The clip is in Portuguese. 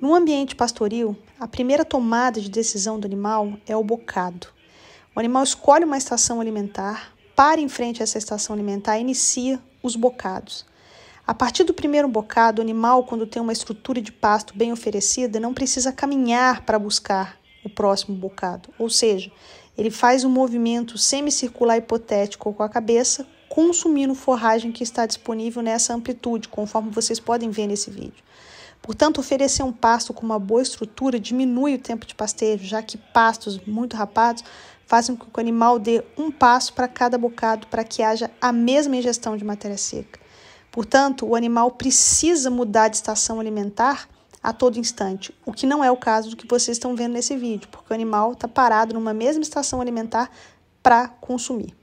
No ambiente pastoril, a primeira tomada de decisão do animal é o bocado. O animal escolhe uma estação alimentar, para em frente a essa estação alimentar e inicia os bocados. A partir do primeiro bocado, o animal, quando tem uma estrutura de pasto bem oferecida, não precisa caminhar para buscar o próximo bocado. Ou seja, ele faz um movimento semicircular hipotético com a cabeça, consumindo forragem que está disponível nessa amplitude, conforme vocês podem ver nesse vídeo. Portanto, oferecer um pasto com uma boa estrutura diminui o tempo de pastejo, já que pastos muito rapados fazem com que o animal dê um passo para cada bocado para que haja a mesma ingestão de matéria seca. Portanto, o animal precisa mudar de estação alimentar a todo instante, o que não é o caso do que vocês estão vendo nesse vídeo, porque o animal está parado numa mesma estação alimentar para consumir.